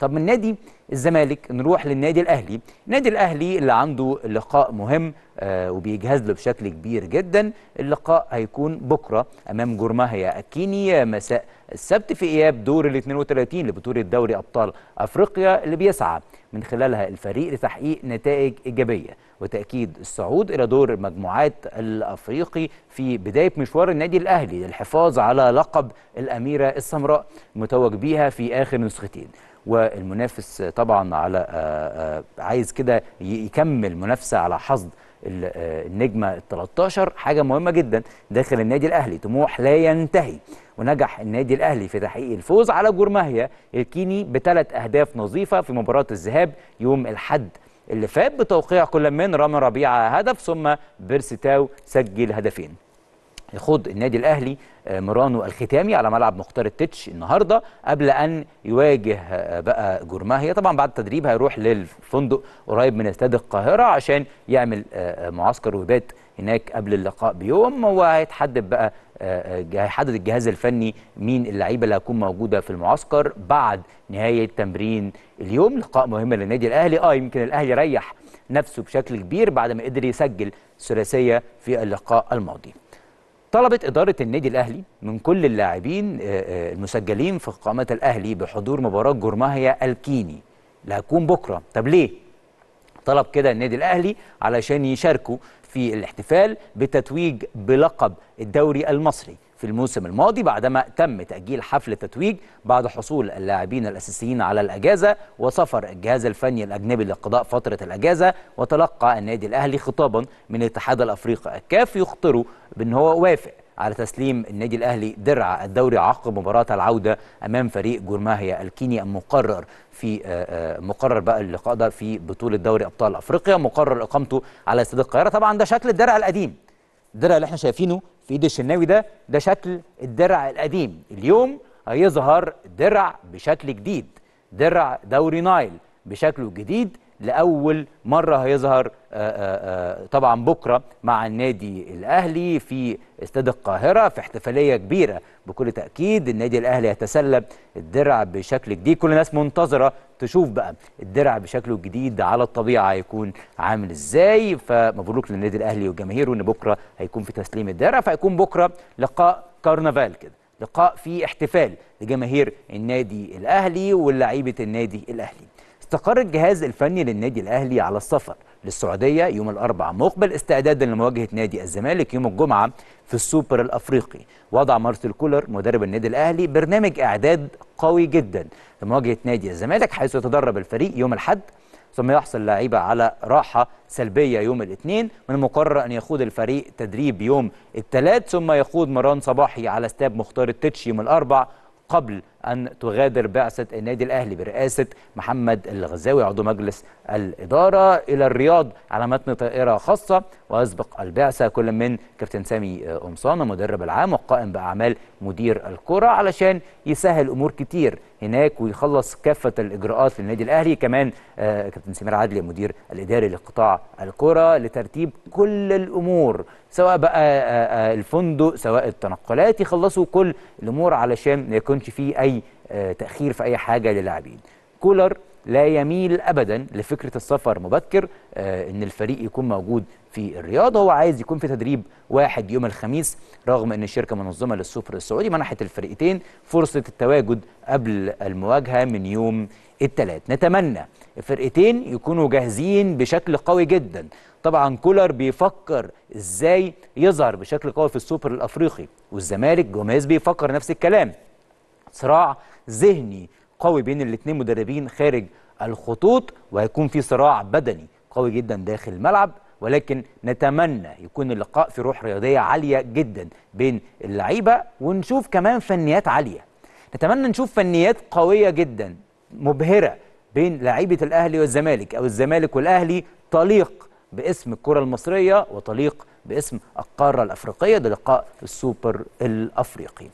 طب من نادي الزمالك نروح للنادي الاهلي النادي الاهلي اللي عنده لقاء مهم آه وبيجهز له بشكل كبير جدا اللقاء هيكون بكره امام جرماهيا اكيني آه، مساء السبت في اياب دور ال 32 لبطوله دوري ابطال افريقيا اللي بيسعى من خلالها الفريق لتحقيق نتائج ايجابيه وتاكيد الصعود الى دور المجموعات الافريقي في بدايه مشوار النادي الاهلي للحفاظ على لقب الاميره السمراء متوج بيها في اخر نسختين والمنافس طبعا على آه، آه، عايز كده يكمل منافسه على حصد آه، النجمه ال 13 حاجه مهمه جدا داخل النادي الاهلي طموح لا ينتهي ونجح النادي الاهلي في تحقيق الفوز على جورماهيا الكيني بثلاث اهداف نظيفه في مباراه الذهاب يوم الاحد اللي فات بتوقيع كل من رامي ربيعه هدف ثم بيرسي تاو سجل هدفين يخوض النادي الاهلي آه، مرانو الختامي على ملعب مختار التتش النهارده قبل ان يواجه آه، بقى هي طبعا بعد التدريب هيروح للفندق قريب من استاد القاهره عشان يعمل آه، معسكر ويبات هناك قبل اللقاء بيوم وهيتحدد بقى هيحدد الجهاز الفني مين اللعيبه اللي هتكون موجوده في المعسكر بعد نهايه تمرين اليوم لقاء مهم للنادي الاهلي اه يمكن الاهلي ريح نفسه بشكل كبير بعد ما قدر يسجل ثلاثيه في اللقاء الماضي طلبت إدارة النادي الأهلي من كل اللاعبين آه، آه، المسجلين في قائمة الأهلي بحضور مباراة جرماهيا الكيني اللي هتكون بكرة طب ليه؟ طلب كده النادي الأهلي علشان يشاركوا في الاحتفال بتتويج بلقب الدوري المصري في الموسم الماضي بعدما تم تأجيل حفل التتويج بعد حصول اللاعبين الأساسيين على الأجازة وسفر الجهاز الفني الأجنبي لقضاء فترة الأجازة وتلقى النادي الأهلي خطابا من الاتحاد الأفريقي الكاف يخطره بأن هو وافق على تسليم النادي الاهلي درع الدوري عقب مباراه العوده امام فريق جورماهيا الكيني المقرر في آه، آه، مقرر بقى اللقاء ده في بطوله دوري ابطال افريقيا مقرر اقامته على استاد القاهره طبعا ده شكل الدرع القديم الدرع اللي احنا شايفينه في ايد الشناوي ده ده شكل الدرع القديم اليوم هيظهر درع بشكل جديد درع دوري نايل بشكله الجديد لاول مره هيظهر آه، آه، آه، طبعا بكره مع النادي الاهلي في استاد القاهره في احتفاليه كبيره بكل تاكيد النادي الاهلي يتسلب الدرع بشكل جديد كل الناس منتظره تشوف بقى الدرع بشكله الجديد على الطبيعه هيكون عامل ازاي فمبروك للنادي الاهلي وجماهيره ان بكره هيكون في تسليم الدرع فهيكون بكره لقاء كرنفال كده لقاء فيه احتفال لجماهير النادي الاهلي ولاعيبه النادي الاهلي استقر الجهاز الفني للنادي الأهلي على السفر للسعودية يوم الأربعاء مقبل استعدادا لمواجهة نادي الزمالك يوم الجمعة في السوبر الأفريقي وضع مارسيل كولر مدرب النادي الأهلي برنامج إعداد قوي جدا لمواجهة نادي الزمالك حيث يتدرب الفريق يوم الحد ثم يحصل اللعيبة على راحة سلبية يوم الاثنين من المقرر أن يخوض الفريق تدريب يوم الثلاث ثم يخوض مران صباحي على استاد مختار التتش يوم الأربع قبل أن تغادر بعثة النادي الأهلي برئاسة محمد الغزاوي عضو مجلس الإدارة إلى الرياض على متن طائرة خاصة ويسبق البعثة كل من كابتن سامي آه، قمصان مدرب العام والقائم بأعمال مدير الكرة علشان يسهل أمور كتير هناك ويخلص كافة الإجراءات للنادي الأهلي كمان آه، كابتن سمير عدلي مدير الإداري لقطاع الكرة لترتيب كل الأمور سواء بقى آه، الفندق سواء التنقلات يخلصوا كل الأمور علشان ما يكونش فيه أي اي آه، تاخير في اي حاجه للاعبين كولر لا يميل ابدا لفكره السفر مبكر آه ان الفريق يكون موجود في الرياض هو عايز يكون في تدريب واحد يوم الخميس رغم ان الشركه منظمه للسوبر السعودي منحت الفريقين فرصه التواجد قبل المواجهه من يوم الثلاث نتمنى الفرقتين يكونوا جاهزين بشكل قوي جدا طبعا كولر بيفكر ازاي يظهر بشكل قوي في السوبر الافريقي والزمالك جوميز بيفكر نفس الكلام صراع ذهني قوي بين الاثنين مدربين خارج الخطوط وهيكون في صراع بدني قوي جدا داخل الملعب ولكن نتمنى يكون اللقاء في روح رياضيه عاليه جدا بين اللعيبه ونشوف كمان فنيات عاليه نتمنى نشوف فنيات قويه جدا مبهره بين لعيبه الاهلي والزمالك او الزمالك والاهلي طليق باسم الكره المصريه وطليق باسم القاره الافريقيه ده لقاء السوبر الافريقي